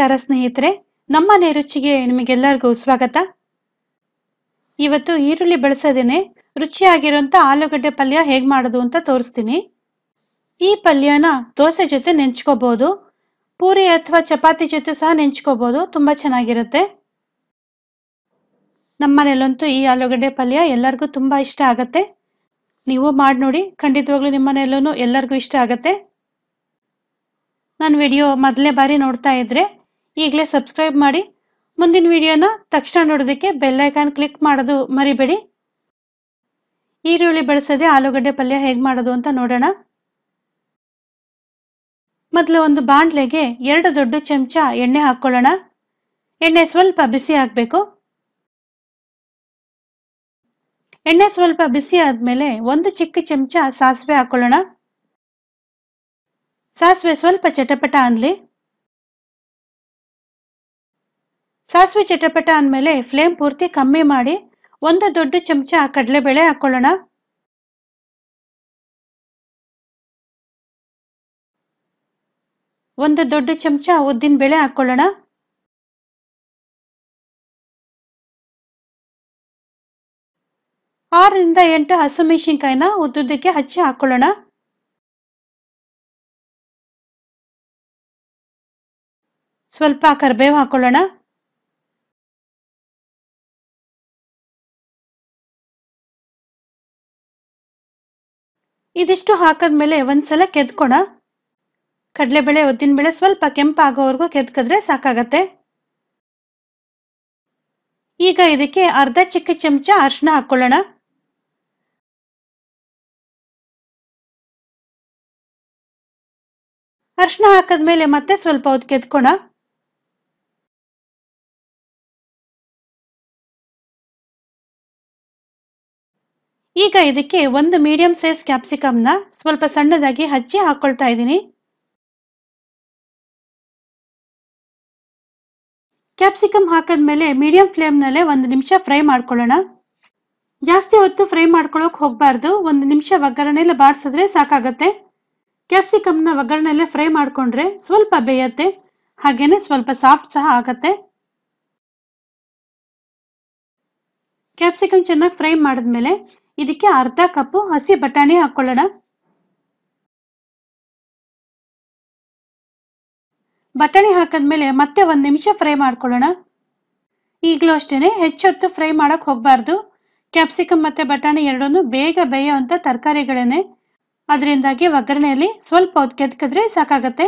ನಮಸ್ಕಾರ ಸ್ನೇಹಿತರೆ ನಮ್ಮ ರುಚಿಗೆ ನಿಮಗೆಲ್ಲರಿಗೂ ಸ್ವಾಗತ ಇವತ್ತು ಈರುಳ್ಳಿ ಬಳಸೋದೇನೆ ರುಚಿಯಾಗಿರುವಂಥ ಆಲೂಗಡ್ಡೆ ಪಲ್ಯ ಹೇಗೆ ಮಾಡೋದು ಅಂತ ತೋರಿಸ್ತೀನಿ ಈ ಪಲ್ಯನ ದೋಸೆ ಜೊತೆ ನೆಂಚ್ಕೋಬೋದು ಪೂರಿ ಅಥವಾ ಚಪಾತಿ ಜೊತೆ ಸಹ ನೆಂಚ್ಕೋಬೋದು ತುಂಬ ಚೆನ್ನಾಗಿರುತ್ತೆ ನಮ್ಮ ಈ ಆಲೂಗಡ್ಡೆ ಪಲ್ಯ ಎಲ್ಲರಿಗೂ ತುಂಬ ಇಷ್ಟ ಆಗತ್ತೆ ನೀವು ಮಾಡಿ ನೋಡಿ ಖಂಡಿತವಾಗ್ಲೂ ನಿಮ್ಮ ಎಲ್ಲರಿಗೂ ಇಷ್ಟ ಆಗತ್ತೆ ನಾನು ವಿಡಿಯೋ ಮೊದಲನೇ ಬಾರಿ ನೋಡ್ತಾ ಇದ್ರೆ ಈಗಲೇ ಸಬ್ಸ್ಕ್ರೈಬ್ ಮಾಡಿ ಮುಂದಿನ ವಿಡಿಯೋನ ತಕ್ಷಣ ನೋಡೋದಕ್ಕೆ ಬೆಲ್ಲೈಕಾನ್ ಕ್ಲಿಕ್ ಮಾಡೋದು ಮರಿಬೇಡಿ ಈರುಳ್ಳಿ ಬಳಸದೆ ಆಲೂಗಡ್ಡೆ ಪಲ್ಯ ಹೇಗೆ ಮಾಡೋದು ಅಂತ ನೋಡೋಣ ಮೊದಲು ಒಂದು ಬಾಣಲೆಗೆ ಎರಡು ದೊಡ್ಡ ಚಮಚ ಎಣ್ಣೆ ಹಾಕ್ಕೊಳ್ಳೋಣ ಎಣ್ಣೆ ಸ್ವಲ್ಪ ಬಿಸಿ ಹಾಕಬೇಕು ಎಣ್ಣೆ ಸ್ವಲ್ಪ ಬಿಸಿ ಆದಮೇಲೆ ಒಂದು ಚಿಕ್ಕ ಚಮಚ ಸಾಸಿವೆ ಹಾಕೊಳ್ಳೋಣ ಸಾಸಿವೆ ಸ್ವಲ್ಪ ಚಟಪಟ ಅನ್ಲಿ ಸಾಸಿವೆ ಚಟಪಟ ಅಂದಮೇಲೆ ಫ್ಲೇಮ್ ಪೂರ್ತಿ ಕಮ್ಮಿ ಮಾಡಿ ಒಂದು ದೊಡ್ಡ ಚಮಚ ಕಡಲೆಬೇಳೆ ಹಾಕ್ಕೊಳ್ಳೋಣ ಒಂದು ದೊಡ್ಡ ಚಮಚ ಉದ್ದಿನ ಬೇಳೆ ಹಾಕ್ಕೊಳ್ಳೋಣ ಆರರಿಂದ ಎಂಟು ಹಸಿಮೆಣಸಿನ್ಕಾಯಿನ ಉದ್ದುದ್ದಕ್ಕೆ ಹಚ್ಚಿ ಹಾಕ್ಕೊಳ್ಳೋಣ ಸ್ವಲ್ಪ ಕರಿಬೇವು ಹಾಕ್ಕೊಳ್ಳೋಣ ಇದಿಷ್ಟು ಹಾಕಿದ್ಮೇಲೆ ಒಂದ್ಸಲ ಬೆಳೆ ಕಡಲೆಬೇಳೆ ಬೆಳೆ ಸ್ವಲ್ಪ ಕೆಂಪಾಗೋವರೆಗೂ ಕೆದ್ಕದ್ರೆ ಸಾಕಾಗತ್ತೆ ಈಗ ಇದಕ್ಕೆ ಅರ್ಧ ಚಿಕ್ಕ ಚಮಚ ಅರ್ಶನ ಹಾಕೊಳ್ಳೋಣ ಅರ್ಶನ ಹಾಕದ್ಮೇಲೆ ಮತ್ತೆ ಸ್ವಲ್ಪ ಹೊತ್ತು ಕೆದ್ಕೊಣ ಈಗ ಇದಕ್ಕೆ ಒಂದು ಮೀಡಿಯಂ ಸೈಜ್ ಕ್ಯಾಪ್ಸಿಕಮ್ನ ಸ್ವಲ್ಪ ಸಣ್ಣದಾಗಿ ಹಚ್ಚಿ ಹಾಕೊಳ್ತಾ ಇದ್ದೀನಿ ಕ್ಯಾಪ್ಸಿಕಮ್ ಹಾಕಿದ್ಮೇಲೆ ಮೀಡಿಯಂ ಫ್ಲೇಮ್ನಲ್ಲೇ ಒಂದು ನಿಮಿಷ ಫ್ರೈ ಮಾಡ್ಕೊಳ್ಳೋಣ ಜಾಸ್ತಿ ಹೊತ್ತು ಫ್ರೈ ಮಾಡ್ಕೊಳ್ಳೋಕೆ ಹೋಗಬಾರ್ದು ಒಂದು ನಿಮಿಷ ಒಗ್ಗರಣೆಲ್ಲ ಬಾಡಿಸಿದ್ರೆ ಸಾಕಾಗತ್ತೆ ಕ್ಯಾಪ್ಸಿಕಮ್ನ ಒಗ್ಗರಣೆಲ್ಲೇ ಫ್ರೈ ಮಾಡಿಕೊಂಡ್ರೆ ಸ್ವಲ್ಪ ಬೇಯತ್ತೆ ಹಾಗೇನೆ ಸ್ವಲ್ಪ ಸಾಫ್ಟ್ ಸಹ ಆಗತ್ತೆ ಕ್ಯಾಪ್ಸಿಕಮ್ ಚೆನ್ನಾಗಿ ಫ್ರೈ ಮಾಡಿದ್ಮೇಲೆ ಇದಕ್ಕೆ ಅರ್ಧ ಕಪ್ಪು ಹಸಿ ಬಟಾಣಿ ಹಾಕೊಳ್ಳೋಣ ಬಟಾಣಿ ಹಾಕಿದ್ಮೇಲೆ ಮತ್ತೆ ಒಂದು ನಿಮಿಷ ಫ್ರೈ ಮಾಡ್ಕೊಳ್ಳೋಣ ಈಗಲೂ ಅಷ್ಟೇ ಹೆಚ್ಚೊತ್ತು ಫ್ರೈ ಮಾಡೋಕೆ ಹೋಗಬಾರ್ದು ಕ್ಯಾಪ್ಸಿಕಮ್ ಮತ್ತು ಬಟಾಣಿ ಎರಡನ್ನೂ ಬೇಗ ಬೇಯುವಂಥ ತರಕಾರಿಗಳೇನೆ ಅದರಿಂದಾಗಿ ಒಗ್ಗರಣೆಯಲ್ಲಿ ಸ್ವಲ್ಪ ಹೊತ್ತು ಕೆದಕಿದ್ರೆ ಸಾಕಾಗತ್ತೆ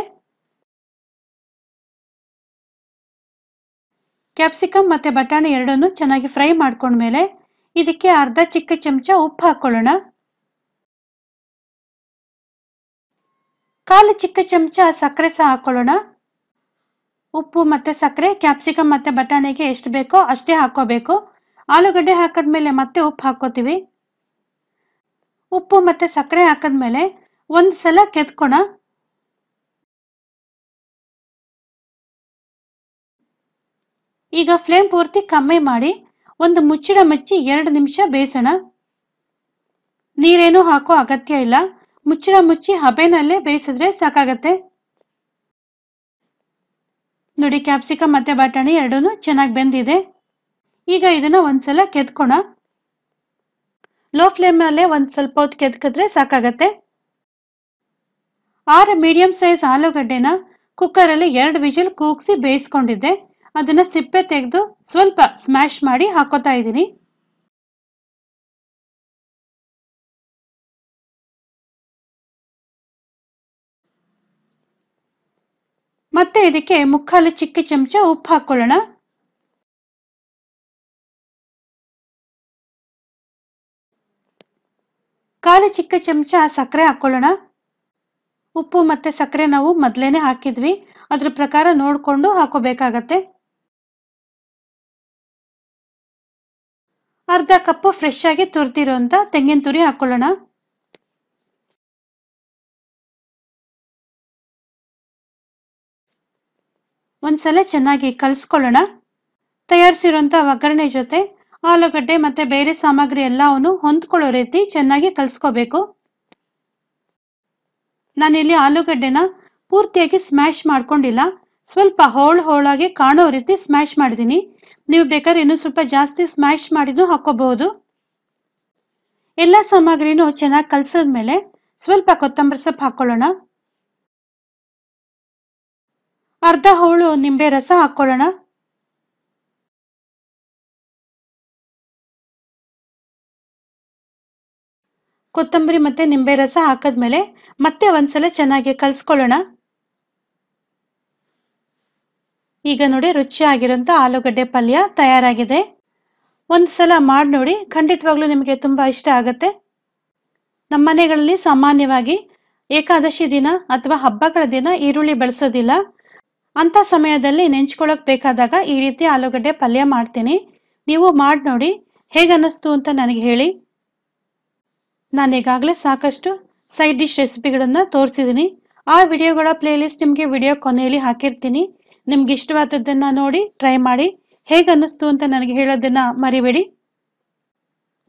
ಕ್ಯಾಪ್ಸಿಕಮ್ ಮತ್ತು ಬಟಾಣಿ ಎರಡನ್ನೂ ಚೆನ್ನಾಗಿ ಫ್ರೈ ಮಾಡ್ಕೊಂಡ್ಮೇಲೆ ಇದಕ್ಕೆ ಅರ್ಧ ಚಿಕ್ಕ ಚಮಚ ಉಪ್ಪು ಹಾಕೊಳ್ಳೋಣ ಕಾಲು ಚಿಕ್ಕ ಚಮಚ ಸಕ್ಕರೆ ಸಹ ಹಾಕೊಳ್ಳೋಣ ಉಪ್ಪು ಮತ್ತು ಸಕ್ಕರೆ ಕ್ಯಾಪ್ಸಿಕಮ್ ಮತ್ತು ಬಟಾಣಿಗೆ ಎಷ್ಟು ಬೇಕೋ ಅಷ್ಟೇ ಹಾಕೋಬೇಕು ಆಲೂಗಡ್ಡೆ ಹಾಕಿದ್ಮೇಲೆ ಮತ್ತೆ ಉಪ್ಪು ಹಾಕೋತೀವಿ ಉಪ್ಪು ಮತ್ತು ಸಕ್ಕರೆ ಹಾಕಿದ್ಮೇಲೆ ಒಂದು ಸಲ ಕೆತ್ಕೋಣ ಈಗ ಫ್ಲೇಮ್ ಪೂರ್ತಿ ಕಮ್ಮಿ ಮಾಡಿ ಒಂದು ಮುಚ್ಚಿಡ ಮಚ್ಚಿ ಎರಡು ನಿಮಿಷ ಬೇಯಿಸೋಣ ನೀರೇನು ಹಾಕೋ ಅಗತ್ಯ ಇಲ್ಲ ಮುಚ್ಚಿಡ ಮುಚ್ಚಿ ಹಬೆನಲ್ಲೇ ಬೇಯಿಸಿದ್ರೆ ಸಾಕಾಗತ್ತೆ ನೋಡಿ ಕ್ಯಾಪ್ಸಿಕಮ್ ಮತ್ತೆ ಬಟಾಣಿ ಎರಡೂ ಚೆನ್ನಾಗಿ ಬೆಂದಿದೆ ಈಗ ಇದನ್ನ ಒಂದ್ಸಲ ಕೆದ್ಕೋಣ ಲೋ ಫ್ಲೇಮಲ್ಲೇ ಒಂದು ಸ್ವಲ್ಪ ಹೊತ್ತು ಕೆದ್ಕಿದ್ರೆ ಸಾಕಾಗತ್ತೆ ಆರು ಮೀಡಿಯಂ ಸೈಜ್ ಆಲೂಗಡ್ಡೆನ ಕುಕ್ಕರಲ್ಲಿ ಎರಡು ವಿಜಿಲ್ ಕೂಗಿಸಿ ಬೇಯಿಸ್ಕೊಂಡಿದ್ದೆ ಅದನ್ನ ಸಿಪ್ಪೆ ತೆಗೆದು ಸ್ವಲ್ಪ ಸ್ಮ್ಯಾಶ್ ಮಾಡಿ ಹಾಕೋತಾ ಇದ್ದೀನಿ ಮತ್ತೆ ಇದಕ್ಕೆ ಮುಕ್ಕಾಲು ಚಿಕ್ಕ ಚಮಚ ಉಪ್ಪು ಹಾಕೊಳ್ಳೋಣ ಕಾಲು ಚಿಕ್ಕ ಚಮಚ ಸಕ್ಕರೆ ಹಾಕೊಳ್ಳೋಣ ಉಪ್ಪು ಮತ್ತೆ ಸಕ್ಕರೆ ನಾವು ಮೊದ್ಲೇನೆ ಹಾಕಿದ್ವಿ ಅದ್ರ ಪ್ರಕಾರ ನೋಡ್ಕೊಂಡು ಹಾಕೋಬೇಕಾಗತ್ತೆ ಅರ್ಧ ಕಪ್ಪು ಫ್ರೆಶ್ ಆಗಿ ತುರಿದಿರೋಂಥ ತೆಂಗಿನ ತುರಿ ಹಾಕೊಳ್ಳೋಣ ಒಂದ್ಸಲ ಚೆನ್ನಾಗಿ ಕಲ್ಸ್ಕೊಳ್ಳೋಣ ತಯಾರಿಸಿರೋಂಥ ಒಗ್ಗರಣೆ ಜೊತೆ ಆಲೂಗಡ್ಡೆ ಮತ್ತೆ ಬೇರೆ ಸಾಮಗ್ರಿ ಎಲ್ಲವನ್ನು ಹೊಂದ್ಕೊಳ್ಳೋ ರೀತಿ ಚೆನ್ನಾಗಿ ಕಲಿಸ್ಕೋಬೇಕು ನಾನಿಲ್ಲಿ ಆಲೂಗಡ್ಡೆನ ಪೂರ್ತಿಯಾಗಿ ಸ್ಮ್ಯಾಶ್ ಮಾಡ್ಕೊಂಡಿಲ್ಲ ಸ್ವಲ್ಪ ಹೋಳು ಹೋಳಾಗಿ ಕಾಣೋ ರೀತಿ ಸ್ಮ್ಯಾಶ್ ಮಾಡಿದ್ದೀನಿ ನೀವು ಬೇಕಾದ್ರೆ ಇನ್ನೂ ಸ್ವಲ್ಪ ಜಾಸ್ತಿ ಸ್ಮ್ಯಾಶ್ ಮಾಡಿದ್ರು ಹಾಕೋಬಹುದು ಎಲ್ಲ ಸಾಮಗ್ರಿನೂ ಚೆನ್ನಾಗಿ ಕಲಸಿದ ಮೇಲೆ ಸ್ವಲ್ಪ ಕೊತ್ತಂಬರಿ ಸೊಪ್ಪು ಹಾಕೊಳ್ಳೋಣ ಅರ್ಧ ಹೋಳು ನಿಂಬೆ ರಸ ಹಾಕೊಳ್ಳೋಣ ಕೊತ್ತಂಬರಿ ಮತ್ತೆ ನಿಂಬೆ ರಸ ಹಾಕಿದ್ಮೇಲೆ ಮತ್ತೆ ಒಂದ್ಸಲ ಚೆನ್ನಾಗಿ ಕಲಿಸ್ಕೊಳ್ಳೋಣ ಈಗ ನೋಡಿ ರುಚಿಯಾಗಿರೋಂಥ ಆಲೂಗಡ್ಡೆ ಪಲ್ಯ ತಯಾರಾಗಿದೆ ಒಂದು ಸಲ ಮಾಡಿ ನೋಡಿ ಖಂಡಿತವಾಗ್ಲೂ ನಿಮಗೆ ತುಂಬ ಇಷ್ಟ ಆಗುತ್ತೆ ನಮ್ಮ ಮನೆಗಳಲ್ಲಿ ಸಾಮಾನ್ಯವಾಗಿ ಏಕಾದಶಿ ದಿನ ಅಥವಾ ಹಬ್ಬಗಳ ದಿನ ಈರುಳ್ಳಿ ಬಳಸೋದಿಲ್ಲ ಅಂಥ ಸಮಯದಲ್ಲಿ ನೆಂಚ್ಕೊಳ್ಳೋಕೆ ಬೇಕಾದಾಗ ಈ ರೀತಿ ಆಲೂಗಡ್ಡೆ ಪಲ್ಯ ಮಾಡ್ತೀನಿ ನೀವು ಮಾಡಿ ನೋಡಿ ಹೇಗನ್ನಿಸ್ತು ಅಂತ ನನಗೆ ಹೇಳಿ ನಾನು ಈಗಾಗಲೇ ಸಾಕಷ್ಟು ಸೈಡ್ ಡಿಶ್ ರೆಸಿಪಿಗಳನ್ನು ತೋರಿಸಿದ್ದೀನಿ ಆ ವಿಡಿಯೋಗಳ ಪ್ಲೇಲಿಸ್ಟ್ ನಿಮಗೆ ವಿಡಿಯೋ ಕೊನೆಯಲ್ಲಿ ಹಾಕಿರ್ತೀನಿ ನಿಮ್ಗೆ ಇಷ್ಟವಾದದ್ದನ್ನ ನೋಡಿ ಟ್ರೈ ಮಾಡಿ ಹೇಗೆ ಅನ್ನಿಸ್ತು ಅಂತ ನನಗೆ ಹೇಳೋದನ್ನ ಮರಿಬೇಡಿ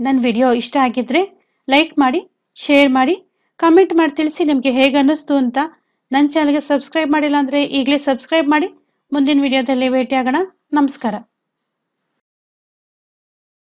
ನನ್ನ ವಿಡಿಯೋ ಇಷ್ಟ ಆಗಿದ್ರೆ ಲೈಕ್ ಮಾಡಿ ಶೇರ್ ಮಾಡಿ ಕಮೆಂಟ್ ಮಾಡಿ ತಿಳಿಸಿ ನಿಮಗೆ ಹೇಗೆ ಅನ್ನಿಸ್ತು ಅಂತ ನನ್ನ ಚಾನಲ್ಗೆ ಸಬ್ಸ್ಕ್ರೈಬ್ ಮಾಡಿಲ್ಲ ಅಂದರೆ ಈಗಲೇ ಸಬ್ಸ್ಕ್ರೈಬ್ ಮಾಡಿ ಮುಂದಿನ ವಿಡಿಯೋದಲ್ಲಿ ಭೇಟಿಯಾಗೋಣ ನಮಸ್ಕಾರ